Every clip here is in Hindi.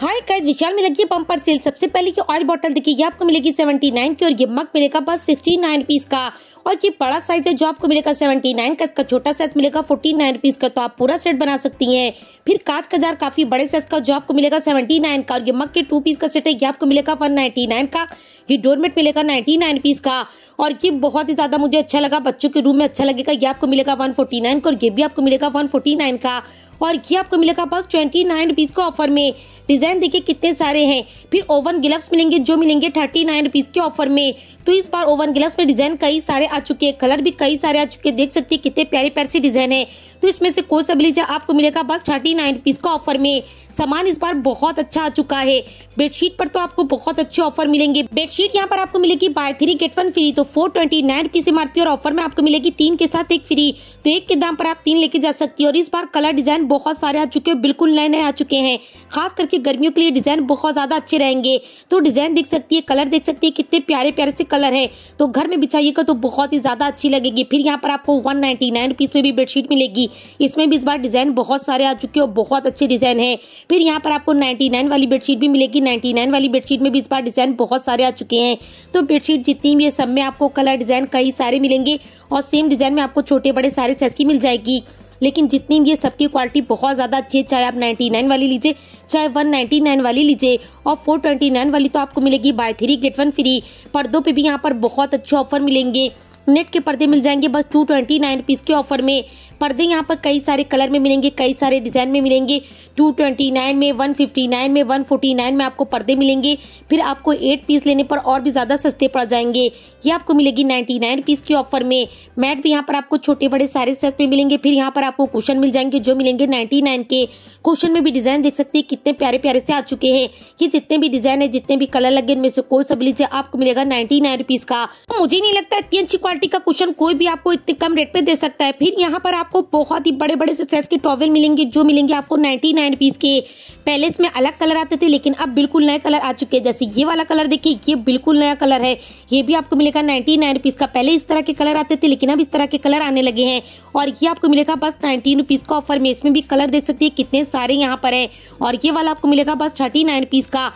हाय गाइस विशाल में लगी है पंपर सेल सबसे पहले की ऑयल बॉटल देखिए ये आपको मिलेगी 79 की और ये मग मिलेगा बस 69 रुपीज का और ये बड़ा साइज है जो आपको मिलेगा 79 का इसका छोटा साइज मिलेगा 49 रुपीज का तो आप पूरा सेट बना सकती हैं फिर कांच का जार काफी बड़े साइज का जो आपको मिलेगा 79 का और ये मग के टू पीस का सेट है ये आपको मिलेगा नाइन का ये डोरमेट मिलेगा नाइन पीस का और ये बहुत ही ज़्यादा मुझे अच्छा लगा बच्चों के रूम में अच्छा लगेगा ये आपको मिलेगा 149 का और ये भी आपको मिलेगा नाइन का और ये आपको मिलेगा बस ट्वेंटी नाइन रुपीज़ का ऑफर में डिजाइन देखिए कितने सारे हैं फिर ओवन ग्लव्स मिलेंगे जो मिलेंगे थर्टी नाइन रुपीज के ऑफर में तो इस बार ओवन ग्लव्स में डिजाइन कई सारे आ चुके हैं कलर भी कई सारे आ चुके हैं देख सकते हैं कितने प्यारे प्यारे से डिजाइन है तो इसमें से कोई सा ब्लेजर आपको मिलेगा बस थर्टी नाइन पीस का ऑफर में सामान इस बार बहुत अच्छा आ चुका है बेडशीट पर तो आपको बहुत अच्छे ऑफर मिलेंगे बेडशीट यहाँ पर आपको मिलेगी buy three get one free तो four twenty nine rupees MRP और ऑफर में आपको मिलेगी तीन के साथ एक फ्री तो एक के दाम पर आप तीन लेके जा सकती है और इस बार कलर डिजाइन बहुत सारे आ चुके हैं बिल्कुल नए नए आ चुके हैं खास करके गर्मियों के लिए डिजाइन बहुत ज्यादा अच्छे रहेंगे तो डिजाइन देख सकती है कलर देख सकती है कितने प्यारे प्यारे से कलर है तो घर में बिछाइएगा तो बहुत ही ज्यादा अच्छी लगेगी फिर यहाँ पर आपको वन नाइन्टी नाइन रुपीज में भी बेडशीट मिलेगी इसमें भी इस बार डिज़ाइन बहुत सारे आ चुके और बहुत अच्छे डिज़ाइन है फिर यहाँ पर आपको नाइन्टी नाइन वाली बेडशीट भी मिलेगी नाइन्टी नाइन वाली बेडशीट में भी इस बार डिज़ाइन बहुत सारे आ चुके हैं तो बेडशीट जितनी भी है सब में आपको कलर डिज़ाइन कई सारे मिलेंगे और सेम डिज़ाइन में आपको छोटे बड़े सारे साइज की मिल जाएगी लेकिन जितनी भी है सबकी क्वालिटी बहुत ज़्यादा अच्छी है चाहे आप 99 वाली लीजिए चाहे 199 वाली लीजिए और 429 वाली तो आपको मिलेगी buy three get one free पर्दों पे भी यहाँ पर बहुत अच्छे ऑफर मिलेंगे नेट के पर्दे मिल जाएंगे बस टू ट्वेंटी नाइन पीस के ऑफर में पर्दे यहाँ पर कई सारे कलर में मिलेंगे कई सारे डिजाइन में मिलेंगे 229 में 159 में 149 में आपको पर्दे मिलेंगे फिर आपको एट पीस लेने पर और भी ज़्यादा सस्ते पड़ जाएंगे ये आपको मिलेगी 99 पीस की ऑफर में मैट भी यहाँ पर आपको छोटे बड़े सारे सेट में मिलेंगे फिर यहाँ पर आपको क्वेश्चन मिल जाएंगे जो मिलेंगे 99 के क्वेश्चन में भी डिजाइन देख सकते हैं कितने प्यारे प्यारे से आ चुके हैं ये जितने भी डिजाइन है जितने भी कलर लगे इनमें से कोई सब लीजिए आपको मिलेगा नाइन्टी नाइन का तो मुझे नहीं लगता इतनी अच्छी क्वालिटी का क्वेश्चन कोई भी आपको इतने कम रेट पे दे सकता है फिर यहाँ पर आप आपको बहुत ही बड़े बड़े सक्सेस के टॉवल मिलेंगे जो मिलेंगे आपको नाइन्टी नाइन पीस के पहले इसमें अलग कलर आते थे लेकिन अब बिल्कुल नए कलर आ चुके हैं जैसे ये वाला कलर देखिए ये बिल्कुल नया कलर है ये भी आपको मिलेगा नाइन्टी नाइन रुपीज़ का पहले इस तरह के कलर आते थे लेकिन अब इस तरह के कलर आने लगे हैं और ये आपको मिलेगा बस नाइनटीन रुपीस का ऑफर में इसमें भी कलर देख सकती है कितने सारे यहाँ पर है और ये वाला आपको मिलेगा बस थर्टी नाइन का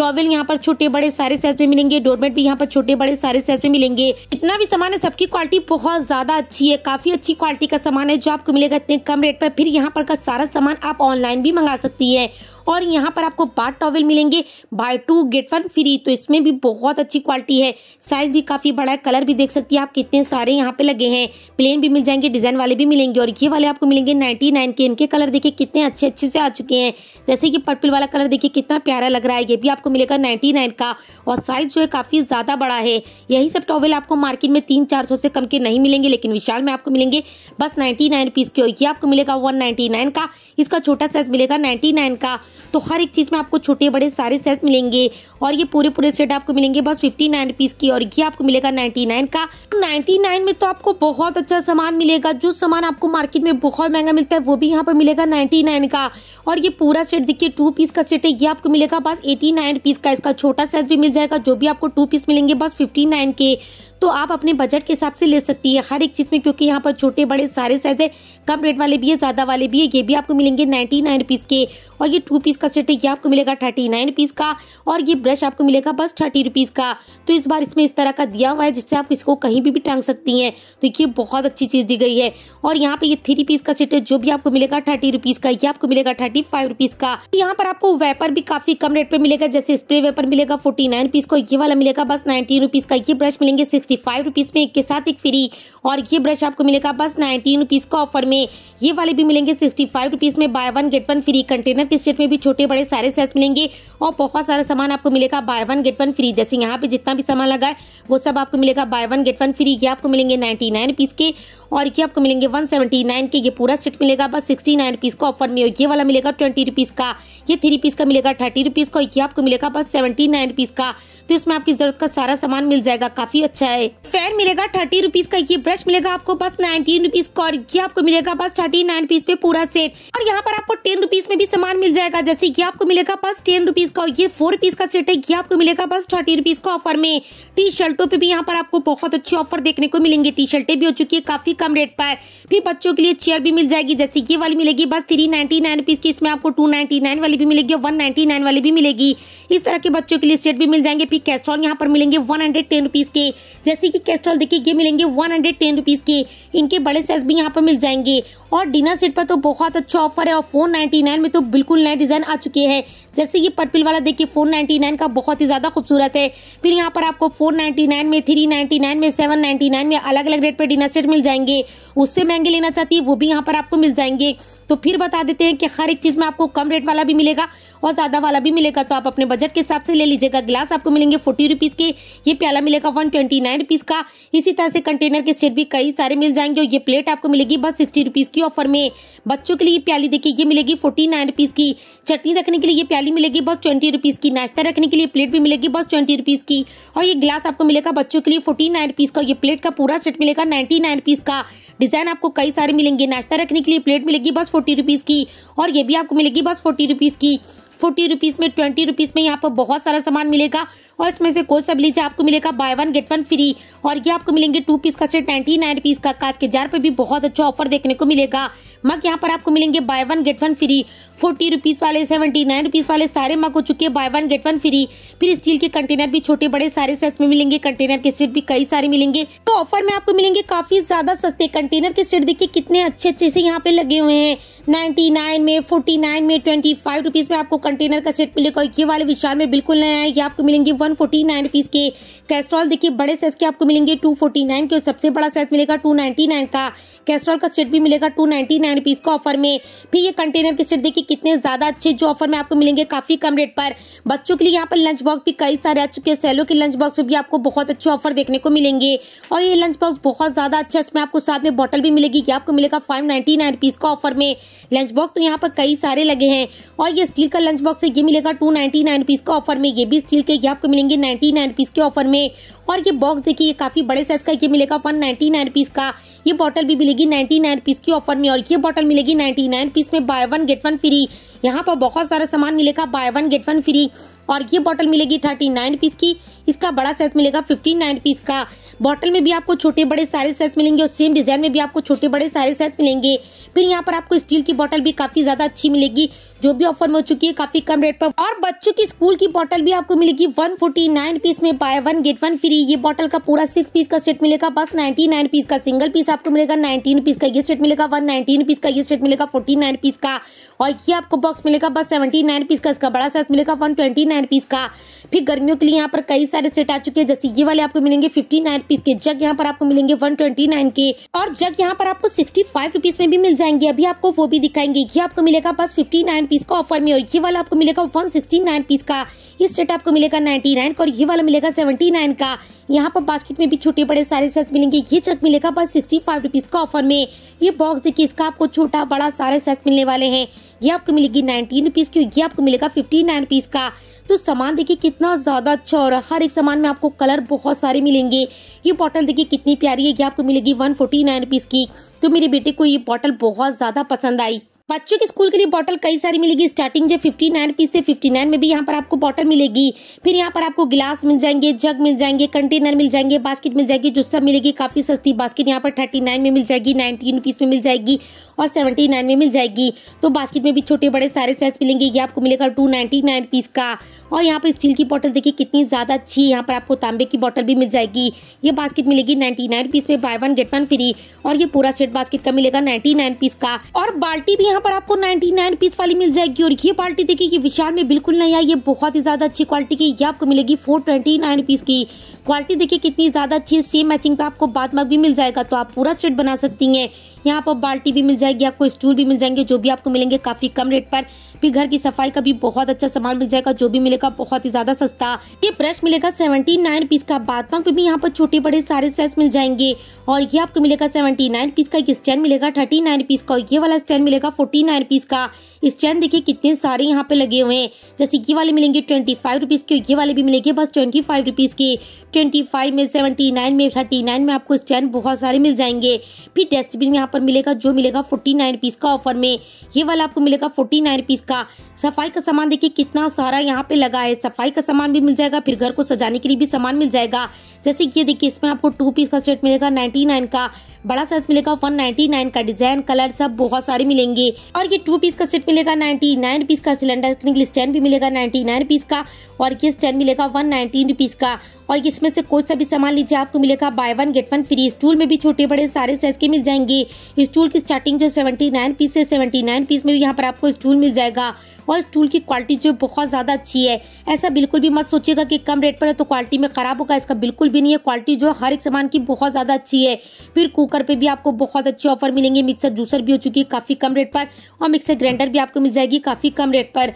टॉवल यहाँ पर छोटे बड़े सारे साइज में मिलेंगे डोरमेट भी यहाँ पर छोटे बड़े सारे साइज में मिलेंगे इतना भी सामान है सबकी क्वालिटी बहुत ज्यादा अच्छी है काफी अच्छी क्वालिटी का सामान है जो आपको मिलेगा इतने कम रेट पर फिर यहाँ पर का सारा सामान आप ऑनलाइन भी मंगा सकती है और यहाँ पर आपको बाथ टॉवल मिलेंगे buy two get one free तो इसमें भी बहुत अच्छी क्वालिटी है साइज भी काफ़ी बड़ा है कलर भी देख सकती है आप कितने सारे यहाँ पे लगे हैं प्लेन भी मिल जाएंगे डिजाइन वाले भी मिलेंगे और ये वाले आपको मिलेंगे नाइनटी नाइन के इनके कलर देखिए कितने अच्छे अच्छे से आ चुके हैं जैसे कि पर्पल वाला कलर देखिए कितना प्यारा लग रहा है ये भी आपको मिलेगा नाइनटी नाइन का और साइज जो है काफ़ी ज़्यादा बड़ा है यही सब टॉवल आपको मार्केट में तीन चार सौ से कम के नहीं मिलेंगे लेकिन विशाल में आपको मिलेंगे बस नाइन्टी नाइन पीस के ये आपको मिलेगा वन नाइन्टी नाइन का इसका छोटा साइज मिलेगा नाइनटी नाइन का तो हर एक चीज़ में आपको छोटे बड़े सारे सेट मिलेंगे और ये पूरे पूरे सेट आपको मिलेंगे बस फिफ्टी नाइन रुपीज़ की और ये आपको मिलेगा नाइन्टी नाइन का नाइन्टी नाइन में तो आपको बहुत अच्छा सामान मिलेगा जो सामान आपको मार्केट में बहुत महंगा मिलता है वो भी यहाँ पर मिलेगा नाइन्टी नाइन का और ये पूरा सेट देखिए टू पीस का सेट है ये आपको मिलेगा बस एटी नाइन रुपीज़ का इसका छोटा साइज भी मिल जाएगा जो भी आपको टू पीस मिलेंगे बस फिफ्टी नाइन के तो आप अपने बजट के हिसाब से ले सकती है हर एक चीज़ में क्योंकि यहाँ पर छोटे बड़े सारे साइज है कम रेट वाले भी है ज़्यादा वाले भी है ये भी आपको मिलेंगे नाइन्टी नाइन रुपीज़ के और ये टू पीस का सेट है ये आपको मिलेगा थर्टी नाइन पीस का और ये ब्रश आपको मिलेगा बस थर्टी रुपीज़ का तो इस बार इसमें इस तरह का दिया हुआ है जिससे आप इसको कहीं भी भी टांग सकती है तो ये बहुत अच्छी चीज़ दी गई है और यहाँ पे ये थ्री पीस का सेट है जो भी आपको मिलेगा थर्टी रुपीज़ का ये आपको मिलेगा थर्टी फाइव रुपीज़ का यहाँ पर आपको वेपर भी काफ़ी कम रेट पे मिलेगा जैसे स्प्रे वेपर मिलेगा फोर्टी नाइन पीस को ये वाला मिलेगा बस नाइनटीन रुपीज़ का ये ब्रश मिलेंगे सिक्सटी फाइव रुपीज़ में एक के साथ एक फ्री और ये ब्रश आपको मिलेगा बस नाइनटीन रुपीज का ऑफर में ये वाले भी मिलेंगे सिक्सटी फाइव रुपीज में buy one get one free container टी में भी छोटे बड़े सारे सेट मिलेंगे और बहुत सारा सामान आपको मिलेगा buy one get one free जैसे यहाँ पे जितना भी सामान लगा है वो सब आपको मिलेगा buy one get one free ये आपको मिलेंगे नाइन्टी नाइन पीस के और ये आपको मिलेंगे वन सेवेंटी नाइन के ये पूरा सेट मिलेगा बस सिक्सटी नाइन पीस का ऑफर में ये वाला मिलेगा ट्वेंटी रुपीज़ का ये थ्री पीस का मिलेगा थर्टी रुपीज़ का ये आपको मिलेगा बस सेवेंटी नाइन पीस का तो इसमें आपकी जरूरत का सारा सामान मिल जाएगा काफी अच्छा है फैन मिलेगा थर्टी रुपीज का ये ब्रश मिलेगा आपको बस नाइनटीन रुपीज का और ये आपको मिलेगा बस थर्टी नाइन पीस पे पूरा सेट और यहाँ पर आपको टेन रुपीज में भी सामान मिल जाएगा जैसे ये आपको मिलेगा बस टेन रुपीज रुपीज़ का ये फोर पीस का सेट है ये आपको मिलेगा बस थर्टी रुपीज़ का ऑफर में टी शर्टों पे भी यहाँ पर आपको बहुत अच्छे ऑफर देखने को मिलेंगे टी शर्टें भी हो चुकी है काफ़ी कम रेट पर फिर बच्चों के लिए चेयर भी मिल जाएगी जैसे ये वाली मिलेगी बस थ्री नाइन्टी नाइन रुपीज़ की इसमें आपको टू नाइनटी नाइन वाली भी मिलेगी और वन नाइन्टी नाइन वाली भी मिलेगी इस तरह के बच्चों के लिए सेट भी मिल जाएंगे फिर कैस्ट्रॉल यहाँ पर मिलेंगे वन हंड्रेड टेन रुपीज़ के जैसे कि कैस्ट्रॉल देखिए ये मिलेंगे वन हंड्रेड टेन रुपीज़ के इनके बड़े साइज भी यहाँ पर मिल जाएंगे और डिनर सेट पर तो बहुत अच्छा ऑफर है और फोर नाइन्टी नाइन में तो बिल्कुल नए डिज़ाइन आ चुके हैं जैसे ये पर्पल वाला देखिए फोर नाइन्टी नाइन का बहुत ही ज़्यादा खूबसूरत है फिर यहाँ पर आपको फोर नाइन्टी नाइन में थ्री नाइन्टी नाइन में सेवन नाइन्टी नाइन में अलग अलग रेट पर डिनर सेट मिल जाएंगे उससे महंगे लेना चाहती है वो भी यहाँ पर आपको मिल जाएंगे तो फिर बता देते हैं कि हर एक चीज़ में आपको कम रेट वाला भी मिलेगा और ज़्यादा वाला भी मिलेगा तो आप अपने बजट के हिसाब से ले लीजिएगा गिलास आपको मिलेंगे फोर्टी रुपीज़ के ये प्याला मिलेगा वन ट्वेंटी नाइन रुपीज़ का इसी तरह से कंटेनर के सेट भी कई सारे मिल जाएंगे और ये प्लेट आपको मिलेगी बस सिक्सटी रुपीज़ की ऑफर में बच्चों के लिए प्याली देखिए ये मिलेगी फोर्टी नाइन रुपीज़ की चटनी रखने के लिए ये प्याली मिलेगी बस ट्वेंटी रुपीज़ की नाश्ता रखने के लिए प्लेट भी मिलेगी बस ट्वेंटी रुपीज़ की और ये गिलास आपको मिलेगा बच्चों के लिए फोर्टी नाइन रुपीज़ का ये प्लेट का पूरा सेट मिलेगा नाइन्टी नाइन रुपीज़ का डिजाइन आपको कई सारे मिलेंगे नाश्ता रखने के लिए प्लेट मिलेगी बस फोर्टी रुपीज़ की और ये भी आपको मिलेगी बस फोर्टी रुपीज़ की फोर्टी रुपीज़ में ट्वेंटी रुपीज़ में यहाँ पर बहुत सारा सामान मिलेगा और इसमें से कोई सब लीजिए आपको मिलेगा buy one get one free और ये आपको मिलेंगे टू पीस का सेट नाइन्टी नाइन रुपीज का काज के जार पे भी बहुत अच्छा ऑफर देखने को मिलेगा मग यहाँ पर आपको मिलेंगे buy one get one free forty rupees वाले सेवेंटी नाइन रुपीज वाले सारे मग हो चुके हैं buy one get one free फिर स्टील के कंटेनर भी छोटे बड़े सारे सेट में मिलेंगे कंटेनर के सेट भी कई सारे मिलेंगे तो ऑफर में आपको मिलेंगे काफी ज्यादा सस्ते कंटेनर के सेट देखिए कितने अच्छे अच्छे से यहाँ पे लगे हुए हैं नाइन्टी नाइन में फोर्टी नाइन में ट्वेंटी फाइव रुपीज में आपको कंटेनर का सेट मिलेगा ये वाले विशाल में बिल्कुल नया है ये आपको मिलेंगे one one forty nine rupees के कैस्ट्रॉल देखिए बड़े साइज के आपको मिलेंगे टू फोर्टी नाइन के सबसे बड़ा साइज मिलेगा टू नाइन्टी नाइन का कैस्ट्रॉल का सेट भी मिलेगा टू नाइन्टी नाइन रुपीज़ का ऑफर में फिर ये कंटेनर के सेट देखिए कितने ज़्यादा अच्छे जो ऑफर में आपको मिलेंगे काफ़ी कम रेट पर बच्चों के लिए यहाँ पर लंच बॉक्स भी कई सारे आ चुके हैं सैलो के लंच बॉक्स में भी आपको बहुत अच्छे ऑफर देखने को मिलेंगे और ये लंच बॉक्स बहुत ज़्यादा अच्छा इसमें आपको साथ में बॉटल भी मिलेगी ये आपको मिलेगा फाइव नाइन्टी नाइन रुपीज़ का ऑफर में लंच बॉक्स तो यहाँ पर कई सारे लगे हैं और ये स्टील का लंच बॉक्स है ये मिलेगा टू नाइन्टी नाइन रुपीज़ का ऑफर में ये भी स्टील के ये आपको मिलेंगे नाइन्टी नाइन रुपीज़ के ऑफर में और ये बॉक्स देखिए ये काफी बड़े साइज का ये मिलेगा वन नाइनटी नाइन पीस का ये बॉटल भी मिलेगी नाइनटी नाइन पीस की ऑफर में और ये बॉटल मिलेगी नाइनटी नाइन पीस में buy one get one free यहाँ पर बहुत सारा सामान मिलेगा buy one get one free और ये बॉटल मिलेगी थर्टी नाइन पीस की इसका बड़ा साइज मिलेगा फिफ्टी नाइन पीस का बॉटल में भी आपको छोटे बड़े सारे साइज मिलेंगे और सेम डिजाइन में भी आपको छोटे बड़े सारे साइज मिलेंगे फिर यहाँ पर आपको स्टील की बॉटल भी काफी ज्यादा अच्छी मिलेगी जो भी ऑफर में हो चुकी है काफी कम रेट पर और बच्चों की स्कूल की बॉटल भी आपको मिलेगी वन फोर्टी नाइन पीस में buy one get one free ये बॉटल का पूरा सिक्स पीस का सेट मिलेगा बस नाइनटी नाइन पीस का सिंगल पीस आपको मिलेगा नाइनटीन पीस का ये सेट मिलेगा वन नाइनटीन पीस का ये सेट मिलेगा फोर्टी नाइन पीस का और ये आपको बॉक्स मिलेगा बस सेवेंटी नाइन पीस का इसका बड़ा साइज मिलेगा वन ट्वेंटी नाइन पीस का फिर गर्मियों के लिए यहाँ पर कई सारे सेट आ चुके हैं जैसे ये वाले आपको मिलेंगे फिफ्टी नाइन पीस के जग यहाँ पर आपको मिलेंगे वन ट्वेंटी नाइन के और जग यहाँ पर आपको सिक्सटी फाइव रुपीज में भी मिल जाएंगे अभी आपको वो भी दिखाएंगे ये आपको मिलेगा बस फिफ्टी नाइन पीस का ऑफर में और ये वाला आपको मिलेगा वन सिक्सटी नाइन पीस का ये सेट आपको मिलेगा नाइन्टी नाइन का और ये वाला मिलेगा सेवेंटी नाइन का यहाँ पर बास्केट में भी छोटे बड़े सारे सेट्स मिलेंगे ये जग मिलेगा बस सिक्सटी फाइव रुपीज का ऑफर में ये बॉक्स देखिए इसका आपको छोटा बड़ा सारे सेट्स मिलने वाले हैं ये आपको मिलेगी नाइनटीन रुपीज की ये आपको मिलेगा फिफ्टी नाइन रुपीज का तो सामान देखिए कितना ज्यादा अच्छा और हर एक सामान में आपको कलर बहुत सारे मिलेंगे ये बॉटल देखिए कितनी प्यारी है ये आपको मिलेगी वन फोर्टी नाइन रुपीज की तो मेरे बेटे को ये बॉटल बहुत ज्यादा पसंद आई बच्चों के स्कूल के लिए बॉटल कई सारी मिलेगी स्टार्टिंग जो फिफ्टी नाइन पीस से फिफ्टी नाइन में भी यहाँ पर आपको बॉटल मिलेगी फिर यहाँ पर आपको गिलास मिल जाएंगे जग मिल जाएंगे कंटेनर मिल जाएंगे बास्केट मिल जाएगी जो सब मिलेगी काफी सस्ती बास्केट यहाँ पर थर्टी नाइन में मिल जाएगी नाइनटीन रुपीज में मिल जाएगी और सेवेंटी नाइन में मिल जाएगी तो बास्केट में भी छोटे बड़े सारे साइज मिलेंगे ये आपको मिलेगा टू नाइन्टी नाइन पीस का और यहाँ पर स्टील की बॉटल देखिए कितनी ज़्यादा अच्छी यहाँ पर आपको तांबे की बॉटल भी मिल जाएगी ये बास्केट मिलेगी नाइन्टी नाइन पीस में buy one get one free और ये पूरा सेट बास्केट का मिलेगा नाइन्टी नाइन पीस का और बाल्टी भी यहाँ पर आपको नाइन्टी नाइन पीस वाली मिल जाएगी और ये बाल्टी देखिए ये विशाल में बिल्कुल नहीं आई ये बहुत ही ज़्यादा अच्छी क्वालिटी की ये आपको मिलेगी फोर ट्वेंटी नाइन पीस की क्वालिटी देखिए कितनी ज़्यादा अच्छी है सेम मैचिंग का आपको बाद में भी मिल जाएगा तो आप पूरा सेट बना सकती हैं यहाँ पर बाल्टी भी मिल जाएगी आपको स्टूल भी मिल जाएंगे जो भी आपको मिलेंगे काफ़ी कम रेट पर फिर घर की सफाई का भी बहुत अच्छा सामान मिल जाएगा जो भी मिलेगा बहुत ही ज्यादा सस्ता ये ब्रश मिलेगा सेवेंटी नाइन पीस का बाथरूम पे भी यहाँ पर छोटे बड़े सारे सेट मिल जाएंगे और ये आपको मिलेगा सेवेंटी नाइन पीस का एक स्टैंड मिलेगा थर्टी नाइन पीस का ये वाला स्टैंड मिलेगा फोर्टी नाइन पीस का इस चैन देखिए कितने सारे यहाँ पे लगे हुए हैं जैसे ये वाले मिलेंगे ट्वेंटी फाइव रुपीज़ के ये वाले भी मिलेंगे बस ट्वेंटी फाइव रुपीज़ के ट्वेंटी फाइव में सेवेंटी नाइन में थर्टी नाइन में आपको स्टैंड बहुत सारे मिल जाएंगे फिर डस्टबिन यहाँ पर मिलेगा जो मिलेगा फोर्टी नाइन रुपीज़ का ऑफर में ये वाला आपको मिलेगा फोर्टी नाइन रुपीज़ का सफाई का सामान देखिए कितना सारा यहाँ पे लगा है सफाई का सामान भी मिल जाएगा फिर घर को सजाने के लिए भी सामान मिल जाएगा जैसे ये देखिए इसमें आपको टू पीस का सेट मिलेगा नाइन्टी नाइन का बड़ा साइज मिलेगा वन नाइन्टी नाइन का डिजाइन कलर सब बहुत सारे मिलेंगे और ये टू पीस का सेट मिलेगा नाइन्टी नाइन पीस का सिलेंडर स्टैंड भी मिलेगा नाइनटी नाइन पीस का और ये स्टैंड मिलेगा वन नाइनटी रुपीज का और इसमें से कोई सा भी सामान लीजिए आपको मिलेगा buy one get one free stool में भी छोटे बड़े सारे साइज के मिल जाएंगे स्टूल की स्टार्टिंग जो सेवेंटी नाइन पीस है सेवेंटी नाइन पीस में भी यहाँ पर आपको स्टूल मिल जाएगा और इस टूल की क्वालिटी जो बहुत ज़्यादा अच्छी है ऐसा बिल्कुल भी मत सोचिएगा कि कम रेट पर है तो क्वालिटी में ख़राब होगा इसका बिल्कुल भी नहीं है क्वालिटी जो है हर एक सामान की बहुत ज़्यादा अच्छी है फिर कुकर पर भी आपको बहुत अच्छे ऑफर मिलेंगे मिक्सर जूसर भी हो चुकी है काफ़ी कम रेट पर और मिक्सर ग्राइंडर भी आपको मिल जाएगी काफ़ी कम रेट पर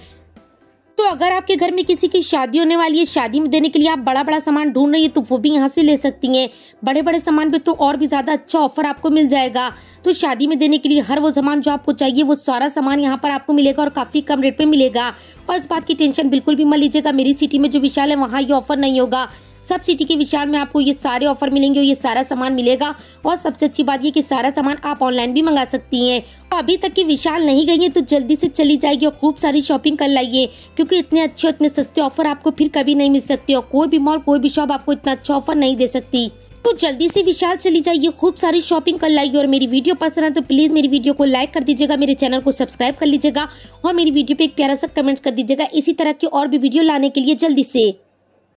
तो अगर आपके घर में किसी की शादी होने वाली है शादी में देने के लिए आप बड़ा बड़ा सामान ढूंढ रही है तो वो भी यहाँ से ले सकती हैं बड़े बड़े सामान पे तो और भी ज़्यादा अच्छा ऑफर आपको मिल जाएगा तो शादी में देने के लिए हर वो सामान जो आपको चाहिए वो सारा सामान यहाँ पर आपको मिलेगा और काफ़ी कम रेट पे मिलेगा और इस बात की टेंशन बिल्कुल भी मत लीजिएगा मेरी सिटी में जो विशाल है वहाँ ये ऑफर नहीं होगा सब सिटी के विशाल में आपको ये सारे ऑफर मिलेंगे और ये सारा सामान मिलेगा और सबसे अच्छी बात ये कि सारा सामान आप ऑनलाइन भी मंगा सकती हैं अभी तक की विशाल नहीं गई है तो जल्दी से चली जाएगी और खूब सारी शॉपिंग कर लाइए क्योंकि इतने अच्छे इतने सस्ते ऑफर आपको फिर कभी नहीं मिल सकते और कोई भी मॉल कोई भी शॉप आपको इतना अच्छा ऑफर नहीं दे सकती तो जल्दी से विशाल चली जाइए खूब सारी शॉपिंग कर लाइए और मेरी वीडियो पसंद है तो प्लीज मेरी वीडियो को लाइक कर दीजिएगा मेरे चैनल को सब्सक्राइब कर लीजिएगा और मेरी वीडियो पे एक प्यारा सा कमेंट कर दीजिएगा इसी तरह की और भी वीडियो लाने के लिए जल्दी से